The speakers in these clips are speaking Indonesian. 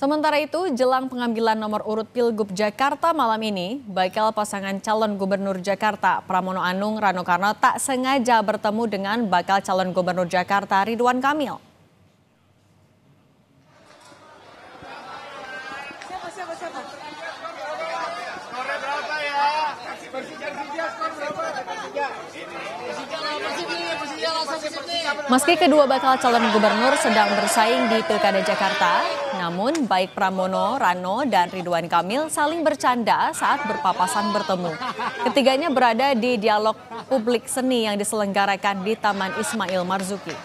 Sementara itu, jelang pengambilan nomor urut Pilgub Jakarta malam ini, bakal pasangan calon gubernur Jakarta Pramono Anung Rano Karno tak sengaja bertemu dengan bakal calon gubernur Jakarta Ridwan Kamil. Siapa, siapa, siapa? Meski kedua bakal calon gubernur sedang bersaing di Pilkada Jakarta, namun baik Pramono, Rano, dan Ridwan Kamil saling bercanda saat berpapasan bertemu. Ketiganya berada di dialog publik seni yang diselenggarakan di Taman Ismail Marzuki.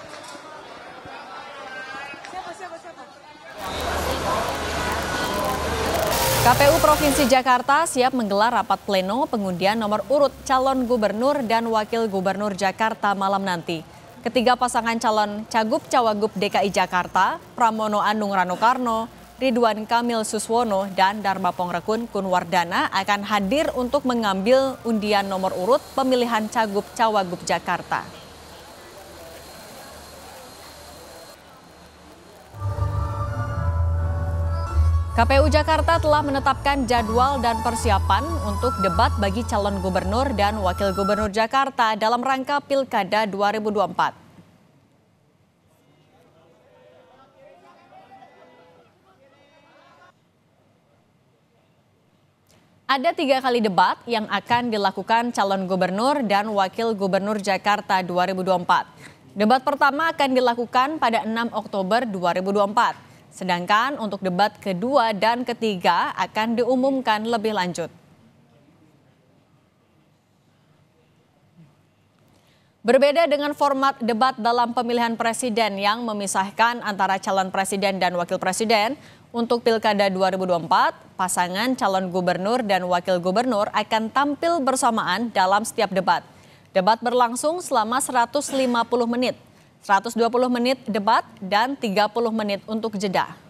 KPU Provinsi Jakarta siap menggelar rapat pleno pengundian nomor urut calon gubernur dan wakil gubernur Jakarta malam nanti. Ketiga pasangan calon Cagup-Cawagup DKI Jakarta, Pramono Anung Rano Karno, Ridwan Kamil Suswono, dan Dharma Pongrekun Kunwardana akan hadir untuk mengambil undian nomor urut pemilihan Cagup-Cawagup Jakarta. KPU Jakarta telah menetapkan jadwal dan persiapan untuk debat bagi calon gubernur dan wakil gubernur Jakarta dalam rangka Pilkada 2024. Ada tiga kali debat yang akan dilakukan calon gubernur dan wakil gubernur Jakarta 2024. Debat pertama akan dilakukan pada 6 Oktober 2024. Sedangkan untuk debat kedua dan ketiga akan diumumkan lebih lanjut. Berbeda dengan format debat dalam pemilihan presiden yang memisahkan antara calon presiden dan wakil presiden, untuk Pilkada 2024, pasangan calon gubernur dan wakil gubernur akan tampil bersamaan dalam setiap debat. Debat berlangsung selama 150 menit, 120 menit debat dan 30 menit untuk jeda.